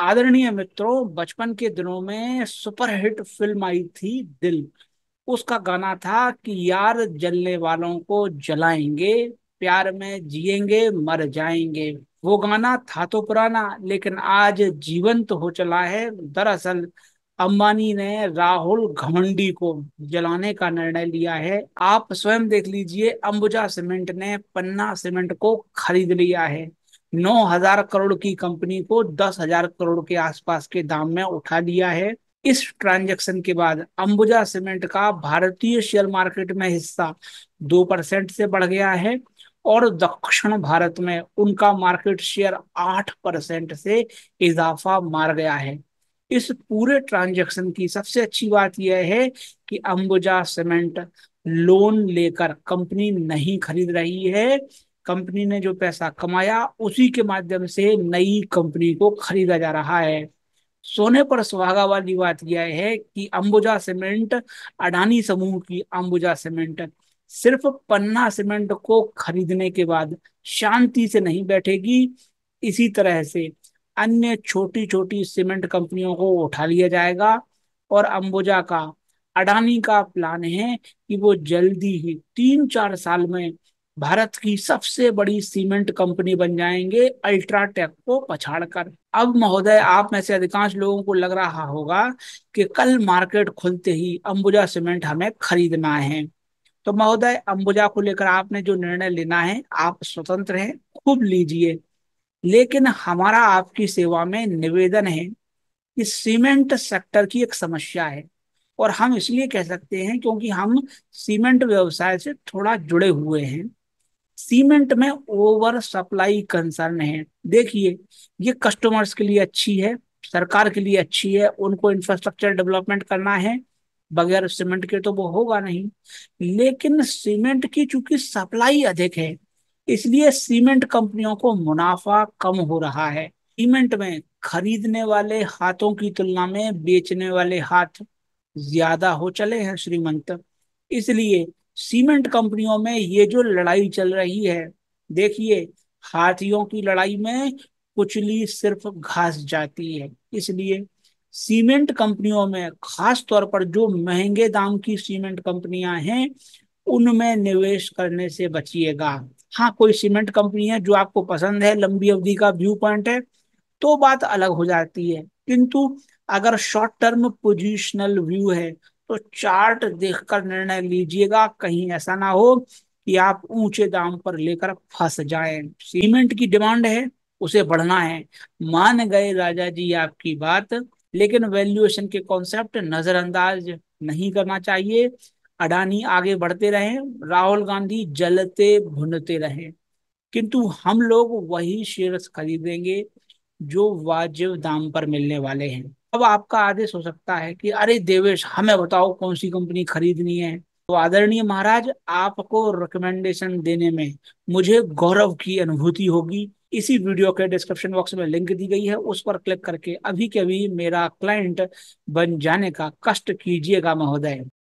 आदरणीय मित्रों बचपन के दिनों में सुपरहिट फिल्म आई थी दिल उसका गाना था कि यार जलने वालों को जलाएंगे प्यार में जिएंगे मर जाएंगे वो गाना था तो पुराना लेकिन आज जीवंत तो हो चला है दरअसल अंबानी ने राहुल घमंडी को जलाने का निर्णय लिया है आप स्वयं देख लीजिए अंबुजा सीमेंट ने पन्ना सीमेंट को खरीद लिया है नौ हजार करोड़ की कंपनी को दस हजार करोड़ के आसपास के दाम में उठा लिया है इस ट्रांजैक्शन के बाद अंबुजा सीमेंट का भारतीय शेयर मार्केट में हिस्सा दो परसेंट से बढ़ गया है और दक्षिण भारत में उनका मार्केट शेयर आठ परसेंट से इजाफा मार गया है इस पूरे ट्रांजैक्शन की सबसे अच्छी बात यह है कि अंबुजा सीमेंट लोन लेकर कंपनी नहीं खरीद रही है कंपनी ने जो पैसा कमाया उसी के माध्यम से नई कंपनी को खरीदा जा रहा है सोने पर सुहागा वाली बात यह है कि अंबुजा सीमेंट अडानी समूह की अंबुजा सीमेंट सिर्फ पन्ना सीमेंट को खरीदने के बाद शांति से नहीं बैठेगी इसी तरह से अन्य छोटी छोटी सीमेंट कंपनियों को उठा लिया जाएगा और अंबुजा का अडानी का प्लान है कि वो जल्दी ही तीन चार साल में भारत की सबसे बड़ी सीमेंट कंपनी बन जाएंगे अल्ट्राटेक को पछाड़ कर अब महोदय आप में से अधिकांश लोगों को लग रहा होगा कि कल मार्केट खुलते ही अंबुजा सीमेंट हमें खरीदना है तो महोदय अंबुजा को लेकर आपने जो निर्णय लेना है आप स्वतंत्र हैं खूब लीजिए लेकिन हमारा आपकी सेवा में निवेदन है कि सीमेंट सेक्टर की एक समस्या है और हम इसलिए कह सकते हैं क्योंकि हम सीमेंट व्यवसाय से थोड़ा जुड़े हुए हैं सीमेंट में ओवर सप्लाई कंसर्न है देखिए ये कस्टमर्स के लिए अच्छी है सरकार के लिए अच्छी है उनको इंफ्रास्ट्रक्चर डेवलपमेंट करना है बगैर सीमेंट के तो वो होगा नहीं लेकिन सीमेंट की चूंकि सप्लाई अधिक है इसलिए सीमेंट कंपनियों को मुनाफा कम हो रहा है सीमेंट में खरीदने वाले हाथों की तुलना में बेचने वाले हाथ ज्यादा हो चले हैं श्रीमंत इसलिए सीमेंट कंपनियों में ये जो लड़ाई चल रही है देखिए हाथियों की लड़ाई में कुचली सिर्फ घास जाती है इसलिए सीमेंट कंपनियों में खास तौर पर जो महंगे दाम की सीमेंट कंपनियां हैं उनमें निवेश करने से बचिएगा हाँ कोई सीमेंट कंपनी है जो आपको पसंद है लंबी अवधि का व्यू पॉइंट है तो बात अलग हो जाती है किंतु अगर शॉर्ट टर्म पोजिशनल व्यू है तो चार्ट देखकर निर्णय लीजिएगा कहीं ऐसा ना हो कि आप ऊंचे दाम पर लेकर फंस जाएं सीमेंट की डिमांड है उसे बढ़ना है मान गए राजा जी आपकी बात लेकिन वैल्यूएशन के कॉन्सेप्ट नजरअंदाज नहीं करना चाहिए अडानी आगे बढ़ते रहे राहुल गांधी जलते भुनते रहे किंतु हम लोग वही शेयर्स खरीदेंगे जो वाजिब दाम पर मिलने वाले हैं अब आपका आदेश हो सकता है कि अरे देवेश हमें हाँ, बताओ कौन सी कंपनी खरीदनी है तो आदरणीय महाराज आपको रिकमेंडेशन देने में मुझे गौरव की अनुभूति होगी इसी वीडियो के डिस्क्रिप्शन बॉक्स में लिंक दी गई है उस पर क्लिक करके अभी के अभी मेरा क्लाइंट बन जाने का कष्ट कीजिएगा महोदय